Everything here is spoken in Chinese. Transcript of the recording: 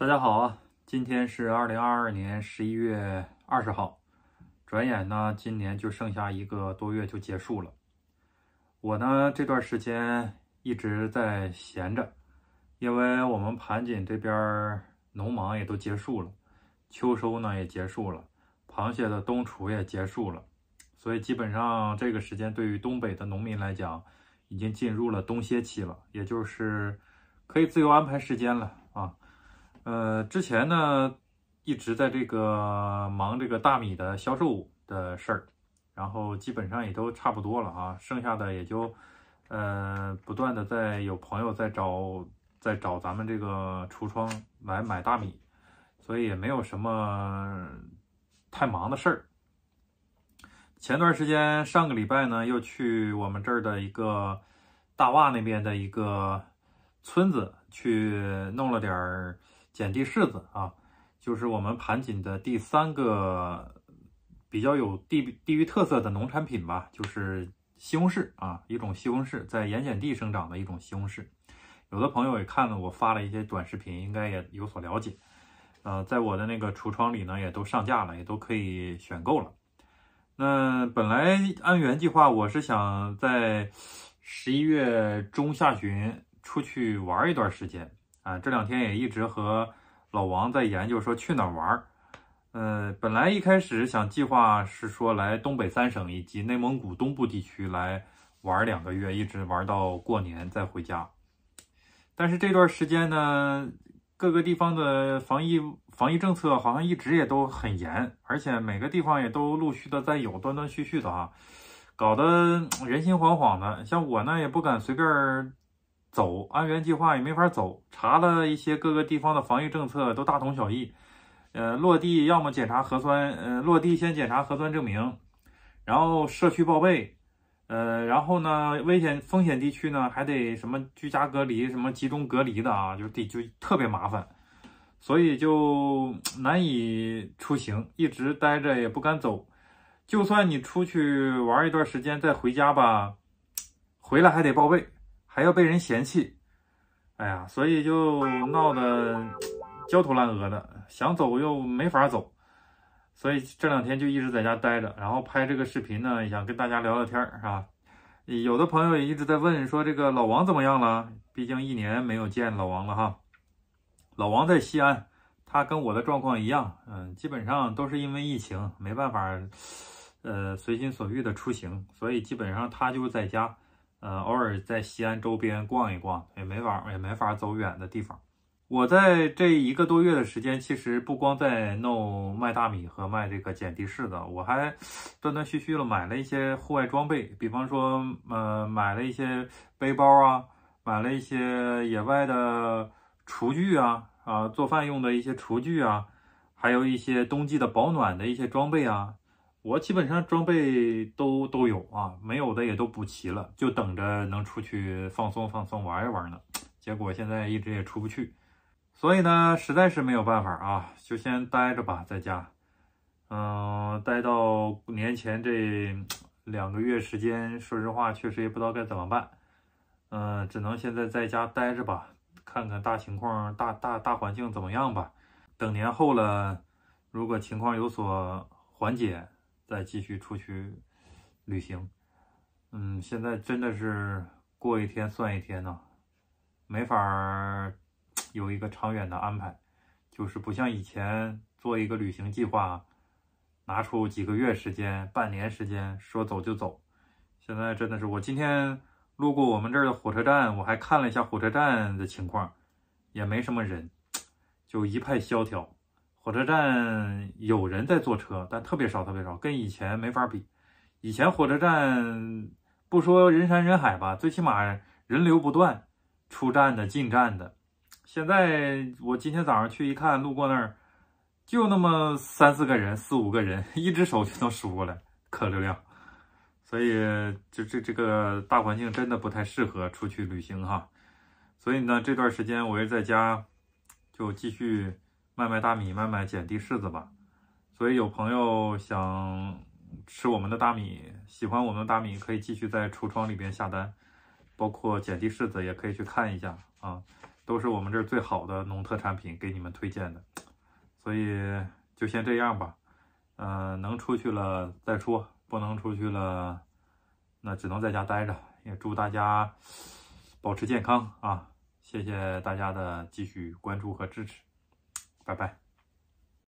大家好啊，今天是二零二二年十一月二十号，转眼呢，今年就剩下一个多月就结束了。我呢这段时间一直在闲着，因为我们盘锦这边农忙也都结束了，秋收呢也结束了，螃蟹的冬储也结束了，所以基本上这个时间对于东北的农民来讲，已经进入了冬歇期了，也就是可以自由安排时间了。呃，之前呢一直在这个忙这个大米的销售的事儿，然后基本上也都差不多了啊，剩下的也就呃不断的在有朋友在找在找咱们这个橱窗来买大米，所以也没有什么太忙的事儿。前段时间上个礼拜呢，又去我们这儿的一个大洼那边的一个村子去弄了点儿。碱地柿子啊，就是我们盘锦的第三个比较有地地域特色的农产品吧，就是西红柿啊，一种西红柿在盐碱地生长的一种西红柿。有的朋友也看了我发了一些短视频，应该也有所了解。呃，在我的那个橱窗里呢，也都上架了，也都可以选购了。那本来按原计划，我是想在十一月中下旬出去玩一段时间。啊，这两天也一直和老王在研究，说去哪儿玩儿。呃，本来一开始想计划是说来东北三省以及内蒙古东部地区来玩两个月，一直玩到过年再回家。但是这段时间呢，各个地方的防疫防疫政策好像一直也都很严，而且每个地方也都陆续的在有断断续续的啊，搞得人心惶惶的。像我呢，也不敢随便。走，按原计划也没法走。查了一些各个地方的防疫政策，都大同小异。呃，落地要么检查核酸，呃，落地先检查核酸证明，然后社区报备。呃，然后呢，危险风险地区呢，还得什么居家隔离、什么集中隔离的啊，就得就特别麻烦，所以就 难以出行，一直待着也不敢走。就算你出去玩一段时间再回家吧，回来还得报备。还要被人嫌弃，哎呀，所以就闹得焦头烂额的，想走又没法走，所以这两天就一直在家待着，然后拍这个视频呢，想跟大家聊聊天儿，是吧？有的朋友也一直在问，说这个老王怎么样了？毕竟一年没有见老王了哈。老王在西安，他跟我的状况一样，嗯，基本上都是因为疫情没办法，呃，随心所欲的出行，所以基本上他就在家。呃，偶尔在西安周边逛一逛也没法，也没法走远的地方。我在这一个多月的时间，其实不光在弄卖大米和卖这个捡地柿子，我还断断续续了买了一些户外装备，比方说，呃，买了一些背包啊，买了一些野外的厨具啊，啊，做饭用的一些厨具啊，还有一些冬季的保暖的一些装备啊。我基本上装备都都有啊，没有的也都补齐了，就等着能出去放松放松、玩一玩呢。结果现在一直也出不去，所以呢，实在是没有办法啊，就先待着吧，在家。嗯，待到年前这 两个月时间，说实话，确实也不知道该怎么办。嗯，只能现在在家待着吧，看看大情况、大大大环境怎么样吧。等年后了，如果情况有所缓解。再继续出去旅行，嗯，现在真的是过一天算一天呢，没法 有一个长远的安排，就是不像以前做一个旅行计划，拿出几个月时间、半年时间说走就走。现在真的是，我今天路过我们这儿的火车站，我还看了一下火车站的情况，也没什么人，就一派萧条。火车站有人在坐车，但特别少，特别少，跟以前没法比。以前火车站不说人山人海吧，最起码人流不断，出站的、进站的。现在我今天早上去一看，路过那儿就那么三四个人、四五个人，一只手就能数过来客流量。所以这这这个大环境真的不太适合出去旅行哈。所以呢，这段时间我也在家就继续。卖卖大米，卖卖碱地柿子吧。所以有朋友想吃我们的大米，喜欢我们的大米，可以继续在橱窗里边下单。包括碱地柿子也可以去看一下啊，都是我们这儿最好的农特产品，给你们推荐的。所以就先这样吧。嗯，能出去了再说，不能出去了，那只能在家待着。也祝大家保持健康啊！谢谢大家的继续关注和支持。拜拜。